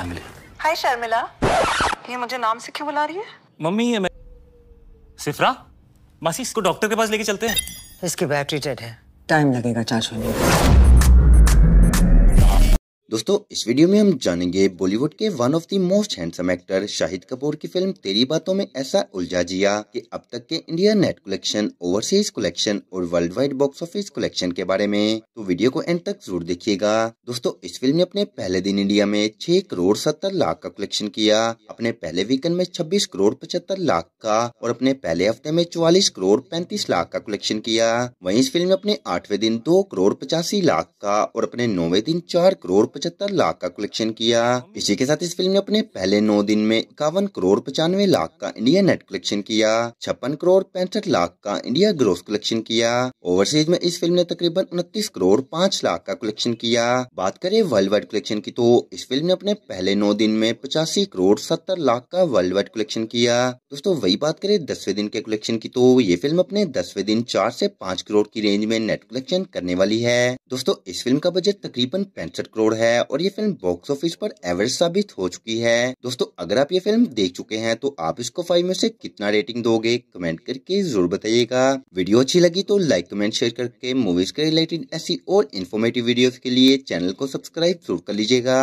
family हाय शर्मिला ये मुझे नाम से क्यों बुला रही है मम्मी ये मैं सिफरा मासी इसको डॉक्टर के पास लेके चलते हैं इसकी बैटरी डेड है टाइम लगेगा चार्ज होने में दोस्तों इस वीडियो में हम जानेंगे बॉलीवुड के one of the most handsome actor Shahid Kapoor की फिल्म तेरी बातों में ऐसा उलझा जिया कि अब तक के India net collection overseas collection और world wide box office collection के बारे में तो वीडियो को एंड तक जरूर देखिएगा दोस्तों इस फिल्म ने अपने पहले दिन इंडिया में छह करोड़ सत्तर लाख का कलेक्शन किया अपने पहले वीकेंड में छब्बीस करोड़ पचहत्तर लाख का और अपने पहले हफ्ते में चौवालीस करोड़ पैंतीस लाख का कलेक्शन किया वही इस फिल्म ने अपने आठवें दिन दो करोड़ पचासी लाख का और अपने नौवे दिन चार करोड़ पचहत्तर लाख का कलेक्शन किया इसी के साथ इस फिल्म ने अपने पहले नौ दिन में इक्यावन करोड़ पचानवे लाख का इंडिया नेट कलेक्शन किया छप्पन करोड़ पैंसठ लाख का इंडिया ग्रोस कलेक्शन किया ओवरसीज में इस फिल्म ने तकरीबन उनतीस करोड़ पाँच लाख का कलेक्शन किया बात करें वर्ल्ड वाइड कलेक्शन की तो इस फिल्म ने अपने पहले नौ दिन में पचासी करोड़ सत्तर लाख का वर्ल्ड वाइड कलेक्शन किया दोस्तों वही बात करे दसवें दिन के कलेक्शन की तो ये फिल्म अपने दसवें दिन चार से पाँच करोड़ की रेंज में नेट कलेक्शन करने वाली है दोस्तों इस फिल्म का बजट तकरीबन पैंसठ करोड़ है है और ये फिल्म बॉक्स ऑफिस पर एवरेज साबित हो चुकी है दोस्तों अगर आप ये फिल्म देख चुके हैं तो आप इसको फाइव में से कितना रेटिंग दोगे कमेंट करके जरूर बताइएगा वीडियो अच्छी लगी तो लाइक कमेंट शेयर करके मूवीज के रिलेटेड ऐसी और इन्फॉर्मेटिव वीडियो के लिए चैनल को सब्सक्राइब जरूर कर लीजिएगा